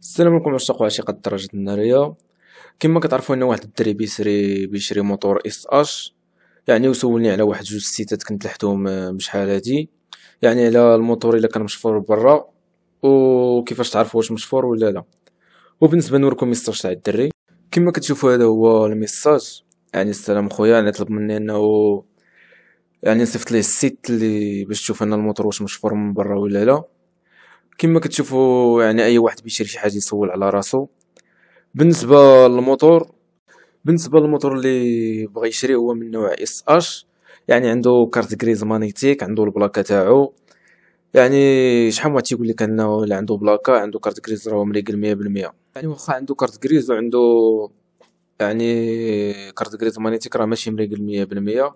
السلام عليكم عشاق وعشيقة الدراجة النارية كما كتعرفوا ان واحد الدري بيسري بيشري موتور اس اش يعني وسولني على واحد جوج سيتات كنت لحتهم آه، بشحال هادي يعني على الموتور الا كان مشفور برا وكيفاش تعرفوا واش مشفور ولا لا وبالنسبه نوركم ميساج تاع الدري كما كتشوفوا هذا هو الميساج يعني السلام خويا يعني طلب مني انه يعني نصيفط ليه السيت اللي باش تشوف ان الموتور واش مشفور من برا ولا لا كما كتشوفوا يعني اي واحد بيشري شي حاجه يسول على راسو بالنسبه للموتور بالنسبه للموتور اللي بغى يشري هو من نوع اس اش يعني عنده كارت غريز مانيتيك عنده البلاكه تاعو يعني شحال واحد تيقول لك انه اللي عنده بلاكه عنده كارت غريز راهو مريقل مية بالمية يعني واخا عنده كارت غريز وعنده يعني كارت غريز مانيتيك راه ماشي مريقل مية بالمية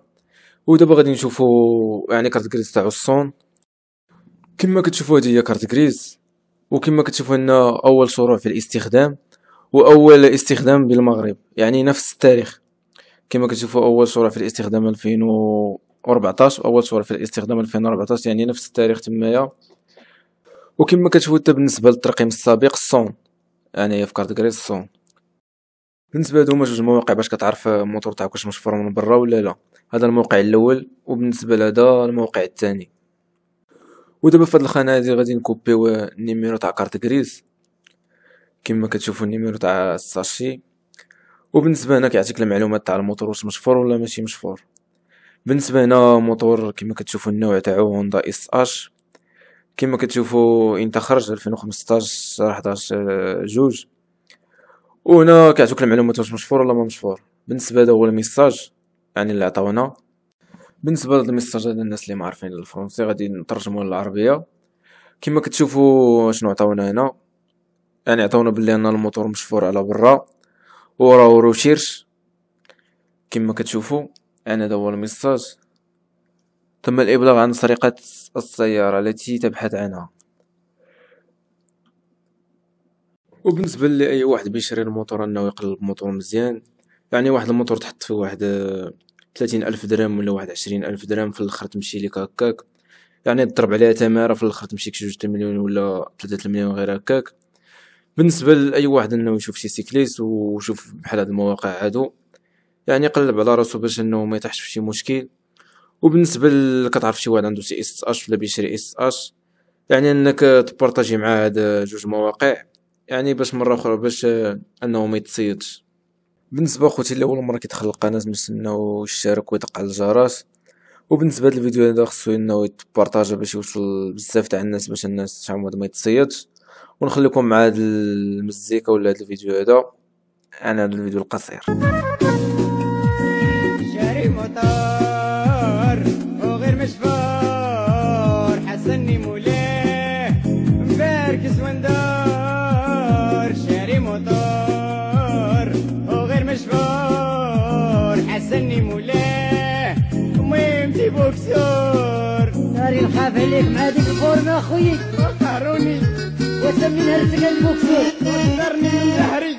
ودابا غادي نشوفو يعني كارت غريز تاعو الصون كما كتشوفوا هذه هي كارت غريز وكما كتشوفوا هنا اول شروع في الاستخدام واول استخدام بالمغرب يعني نفس التاريخ كما كتشوفوا اول شروع في الاستخدام 2014 اول شروع في الاستخدام 2014 يعني نفس التاريخ تمايا وكما كتشوفوا حتى بالنسبه للترقيم السابق الصون يعني هي في كارت غريز الصون بالنسبه لهما جوج مواقع باش كتعرف الموتور تاعك واش مشفر من برا ولا لا هذا الموقع الاول وبالنسبه لهذا الموقع الثاني ودابا فهاد الخانه هادي غادي نكوبيو النيميرو تاع كارت غريز كما كتشوفوا النيميرو تاع الساشي وبالنسبه هنا كيعطيك المعلومات تاع الموتور واش مشفور ولا ماشي مشفور بالنسبه هنا موتور كما كتشوفوا النوع تاعو هوندا اس اش كما كتشوفوا انت خرج 2015 11 آه، جوج وهنا كيعطيك المعلومات واش مشفور ولا ما مشفور بالنسبه هذا هو الميساج يعني اللي عطاونا بالنسبه الميساج هذا الناس اللي ما عارفين الفرنسي غادي نترجمو للعربيه كما كتشوفوا شنو عطاونا هنا يعني عطاونا بلي ان الموتور مشفور على برا وراه روشيرش كما كتشوفوا يعني هذا هو الميساج تم الابلاغ عن سرقه السياره التي تبحث عنها وبالنسبه لاي واحد بيشري الموتور انه يقلب الموتور مزيان يعني واحد الموتور تحط فيه واحد 30 ألف درهم ولا واحد عشرين ألف درهم في الآخر تمشي لك هكاك يعني تضرب عليها تمارة في الآخر تمشي لك جوج مليون ولا ثلاثة مليون غير هكاك بالنسبة لأي واحد أنه يشوف شي سيكليس ويشوف بحال هاد المواقع هادو يعني قلب على راسو باش أنه ما يطيحش في شي مشكل وبالنسبة كتعرف شي واحد عنده سي اس اش ولا بيشري اس اش يعني انك تبارطاجي معاه هاد جوج مواقع يعني باش مرة اخرى باش انه ما يتصيدش بالنسبه اخوتي اللي اول مره كيدخل القناه نتمناو يشارك ويدق على الجرس وبالنسبه لهذا الفيديو هذا خصو انه يتبارطاجا باش يوصل بزاف تاع الناس باش الناس تعمود ما يتصيدش ونخليكم مع هاد المزيكا ولا هاد الفيديو هذا عن هذا الفيديو القصير نهاري نخاف عليك مع ديك الفورمة خويا وسمي نهار سكن بوكسور وصدرني من زهري